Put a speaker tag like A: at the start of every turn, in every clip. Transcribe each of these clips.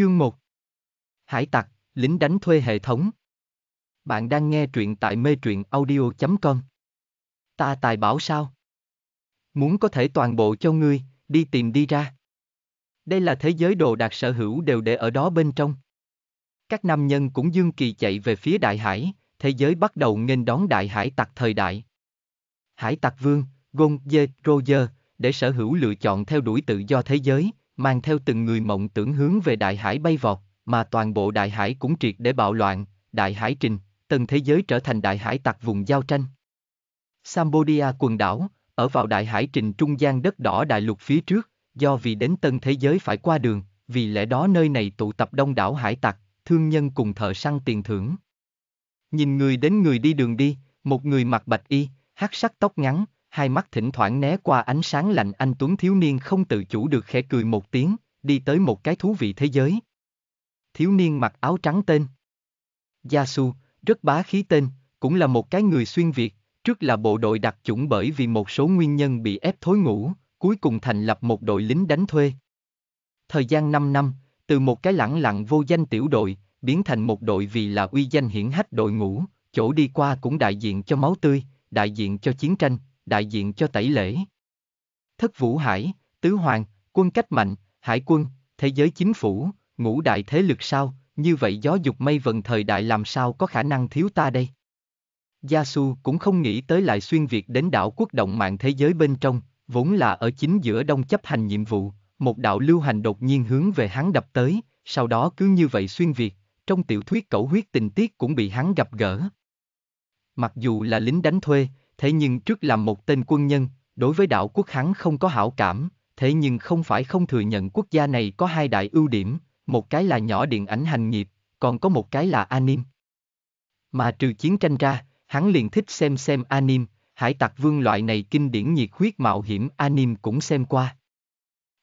A: Chương 1 Hải tặc, lính đánh thuê hệ thống Bạn đang nghe truyện tại mê truyện audio.com Ta tài bảo sao? Muốn có thể toàn bộ cho ngươi, đi tìm đi ra. Đây là thế giới đồ đạc sở hữu đều để ở đó bên trong. Các nam nhân cũng dương kỳ chạy về phía đại hải, thế giới bắt đầu nghênh đón đại hải tặc thời đại. Hải tặc vương, gôn dê, rô dơ, để sở hữu lựa chọn theo đuổi tự do thế giới, mang theo từng người mộng tưởng hướng về đại hải bay vọt, mà toàn bộ đại hải cũng triệt để bạo loạn, đại hải trình, tầng thế giới trở thành đại hải tặc vùng giao tranh. Sambodia quần đảo, ở vào đại hải trình trung gian đất đỏ đại lục phía trước, do vì đến tân thế giới phải qua đường, vì lẽ đó nơi này tụ tập đông đảo hải tặc, thương nhân cùng thợ săn tiền thưởng. Nhìn người đến người đi đường đi, một người mặc bạch y, hát sắc tóc ngắn, hai mắt thỉnh thoảng né qua ánh sáng lạnh anh Tuấn thiếu niên không tự chủ được khẽ cười một tiếng, đi tới một cái thú vị thế giới. Thiếu niên mặc áo trắng tên. gia su rất bá khí tên, cũng là một cái người xuyên Việt, trước là bộ đội đặc chủng bởi vì một số nguyên nhân bị ép thối ngủ, cuối cùng thành lập một đội lính đánh thuê. Thời gian 5 năm, từ một cái lẳng lặng vô danh tiểu đội, biến thành một đội vì là uy danh hiển hách đội ngũ, chỗ đi qua cũng đại diện cho máu tươi, đại diện cho chiến tranh, đại diện cho tẩy lễ. Thất Vũ Hải, Tứ Hoàng, quân cách mạnh, hải quân, thế giới chính phủ, ngũ đại thế lực sao, như vậy gió dục mây vần thời đại làm sao có khả năng thiếu ta đây? Gia Su cũng không nghĩ tới lại xuyên Việt đến đảo quốc động mạng thế giới bên trong, vốn là ở chính giữa đông chấp hành nhiệm vụ, một đạo lưu hành đột nhiên hướng về hắn đập tới, sau đó cứ như vậy xuyên Việt, trong tiểu thuyết cẩu huyết tình tiết cũng bị hắn gặp gỡ. Mặc dù là lính đánh thuê, thế nhưng trước làm một tên quân nhân, đối với đạo quốc hắn không có hảo cảm, thế nhưng không phải không thừa nhận quốc gia này có hai đại ưu điểm, một cái là nhỏ điện ảnh hành nghiệp, còn có một cái là anime Mà trừ chiến tranh ra, hắn liền thích xem xem anime hải tặc vương loại này kinh điển nhiệt huyết mạo hiểm anime cũng xem qua.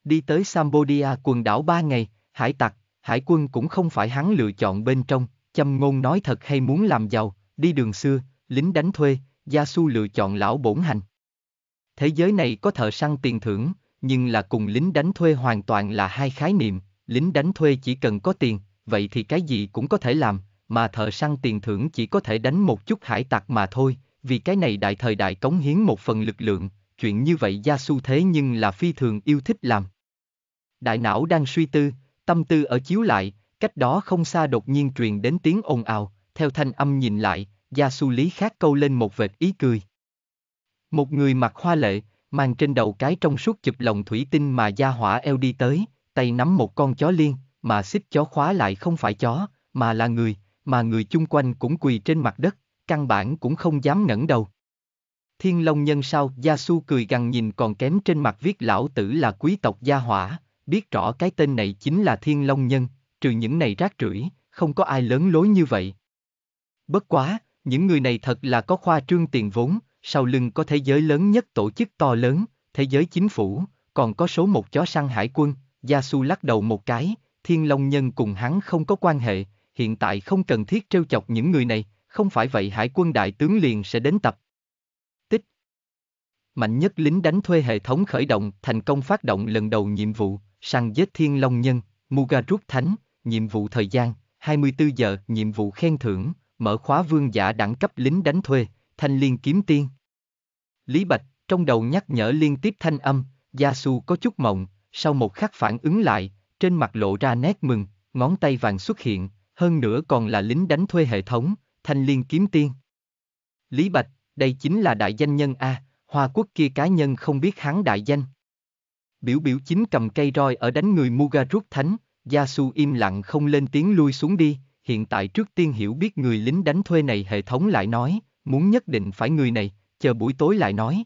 A: Đi tới Cambodia quần đảo ba ngày, hải tặc, hải quân cũng không phải hắn lựa chọn bên trong, châm ngôn nói thật hay muốn làm giàu, đi đường xưa, lính đánh thuê, Gia Su lựa chọn lão bổn hành. Thế giới này có thợ săn tiền thưởng, nhưng là cùng lính đánh thuê hoàn toàn là hai khái niệm, lính đánh thuê chỉ cần có tiền, vậy thì cái gì cũng có thể làm, mà thợ săn tiền thưởng chỉ có thể đánh một chút hải tặc mà thôi, vì cái này đại thời đại cống hiến một phần lực lượng, chuyện như vậy Gia Su thế nhưng là phi thường yêu thích làm. Đại não đang suy tư, tâm tư ở chiếu lại, cách đó không xa đột nhiên truyền đến tiếng ồn ào, theo thanh âm nhìn lại, gia su lý khác câu lên một vệt ý cười. Một người mặc hoa lệ, mang trên đầu cái trong suốt chụp lồng thủy tinh mà gia hỏa eo đi tới, tay nắm một con chó liên, mà xích chó khóa lại không phải chó, mà là người, mà người chung quanh cũng quỳ trên mặt đất, căn bản cũng không dám ngẩng đầu. Thiên Long nhân sao, Gia Su cười gằn nhìn còn kém trên mặt viết lão tử là quý tộc gia hỏa, biết rõ cái tên này chính là Thiên Long nhân, trừ những này rác rưởi, không có ai lớn lối như vậy. Bất quá, những người này thật là có khoa trương tiền vốn, sau lưng có thế giới lớn nhất tổ chức to lớn, thế giới chính phủ, còn có số một chó săn hải quân, Gia Su lắc đầu một cái, Thiên Long Nhân cùng hắn không có quan hệ, hiện tại không cần thiết trêu chọc những người này, không phải vậy hải quân đại tướng liền sẽ đến tập. Tích Mạnh nhất lính đánh thuê hệ thống khởi động, thành công phát động lần đầu nhiệm vụ, săn giết Thiên Long Nhân, Muga rút thánh, nhiệm vụ thời gian, 24 giờ, nhiệm vụ khen thưởng, mở khóa vương giả đẳng cấp lính đánh thuê, thanh liên kiếm tiên. Lý Bạch, trong đầu nhắc nhở liên tiếp thanh âm, Gia Su có chút mộng, sau một khắc phản ứng lại, trên mặt lộ ra nét mừng, ngón tay vàng xuất hiện, hơn nữa còn là lính đánh thuê hệ thống, thanh liên kiếm tiên. Lý Bạch, đây chính là đại danh nhân A, Hoa Quốc kia cá nhân không biết hắn đại danh. Biểu biểu chính cầm cây roi ở đánh người Muga rút thánh, Gia Su im lặng không lên tiếng lui xuống đi, hiện tại trước tiên hiểu biết người lính đánh thuê này hệ thống lại nói, muốn nhất định phải người này, chờ buổi tối lại nói.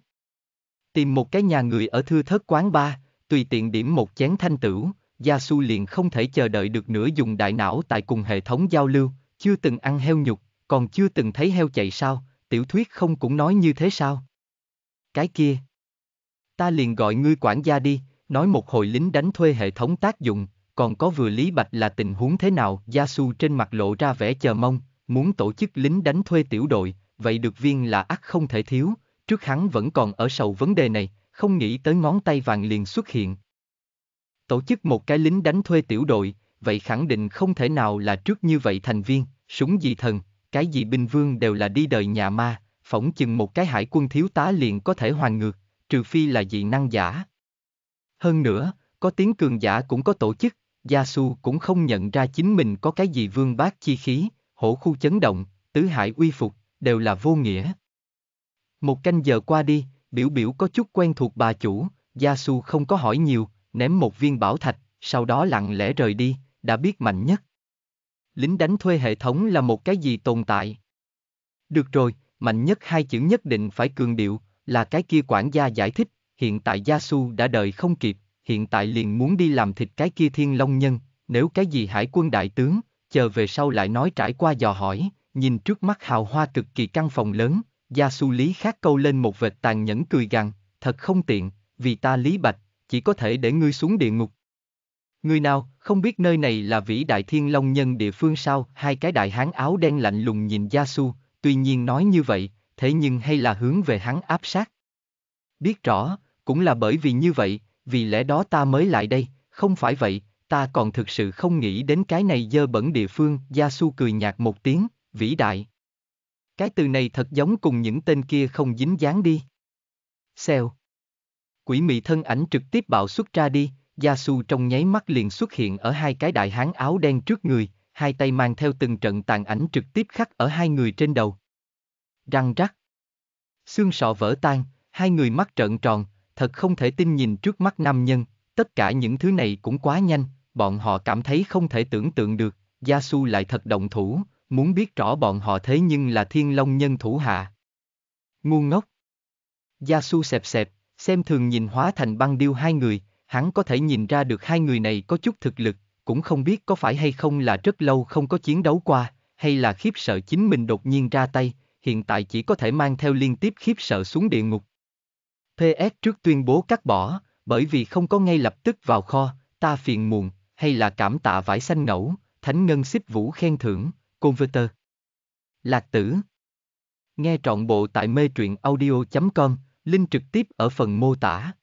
A: Tìm một cái nhà người ở thư thất quán ba, tùy tiện điểm một chén thanh tửu, Gia Su liền không thể chờ đợi được nữa dùng đại não tại cùng hệ thống giao lưu, chưa từng ăn heo nhục, còn chưa từng thấy heo chạy sao, tiểu thuyết không cũng nói như thế sao. Cái kia. Ta liền gọi ngươi quản gia đi, nói một hồi lính đánh thuê hệ thống tác dụng, còn có vừa Lý Bạch là tình huống thế nào, Gia Su trên mặt lộ ra vẻ chờ mong, muốn tổ chức lính đánh thuê tiểu đội, vậy được viên là ắt không thể thiếu, trước hắn vẫn còn ở sầu vấn đề này, không nghĩ tới ngón tay vàng liền xuất hiện. Tổ chức một cái lính đánh thuê tiểu đội, vậy khẳng định không thể nào là trước như vậy thành viên, súng gì thần, cái gì binh vương đều là đi đời nhà ma, phỏng chừng một cái hải quân thiếu tá liền có thể hoàn ngược, trừ phi là dị năng giả. Hơn nữa, có tiếng cường giả cũng có tổ chức, Gia Su cũng không nhận ra chính mình có cái gì vương bác chi khí, hổ khu chấn động, tứ hải uy phục, đều là vô nghĩa. Một canh giờ qua đi, biểu biểu có chút quen thuộc bà chủ, Gia Su không có hỏi nhiều, ném một viên bảo thạch, sau đó lặng lẽ rời đi, đã biết mạnh nhất. Lính đánh thuê hệ thống là một cái gì tồn tại? Được rồi, mạnh nhất hai chữ nhất định phải cường điệu, là cái kia quản gia giải thích, hiện tại Gia Su đã đợi không kịp, hiện tại liền muốn đi làm thịt cái kia thiên long nhân, nếu cái gì hải quân đại tướng, chờ về sau lại nói trải qua dò hỏi, nhìn trước mắt hào hoa cực kỳ căn phòng lớn, gia su lý khác câu lên một vệt tàn nhẫn cười gằn, thật không tiện, vì ta lý bạch, chỉ có thể để ngươi xuống địa ngục. Người nào, không biết nơi này là vĩ đại thiên long nhân địa phương sao, hai cái đại hán áo đen lạnh lùng nhìn gia su, tuy nhiên nói như vậy, thế nhưng hay là hướng về hắn áp sát. Biết rõ, cũng là bởi vì như vậy, vì lẽ đó ta mới lại đây, không phải vậy, ta còn thực sự không nghĩ đến cái này dơ bẩn địa phương, Gia Su cười nhạt một tiếng, vĩ đại. Cái từ này thật giống cùng những tên kia không dính dáng đi. Xèo. Quỷ mị thân ảnh trực tiếp bạo xuất ra đi, Gia Su trong nháy mắt liền xuất hiện ở hai cái đại hán áo đen trước người, hai tay mang theo từng trận tàn ảnh trực tiếp khắc ở hai người trên đầu. Răng rắc. Xương sọ vỡ tan, hai người mắt trợn tròn, thật không thể tin nhìn trước mắt nam nhân, tất cả những thứ này cũng quá nhanh, bọn họ cảm thấy không thể tưởng tượng được, Gia Su lại thật động thủ, muốn biết rõ bọn họ thế nhưng là thiên long nhân thủ hạ. Ngu ngốc. Gia Su xẹp xẹp, xem thường nhìn hóa thành băng điêu hai người, hắn có thể nhìn ra được hai người này có chút thực lực, cũng không biết có phải hay không là rất lâu không có chiến đấu qua, hay là khiếp sợ chính mình đột nhiên ra tay, hiện tại chỉ có thể mang theo liên tiếp khiếp sợ xuống địa ngục. PS trước tuyên bố cắt bỏ, bởi vì không có ngay lập tức vào kho, ta phiền muộn, hay là cảm tạ vải xanh ngẫu, thánh ngân xích vũ khen thưởng, converter. Lạc tử Nghe trọn bộ tại mê truyện audio.com, link trực tiếp ở phần mô tả.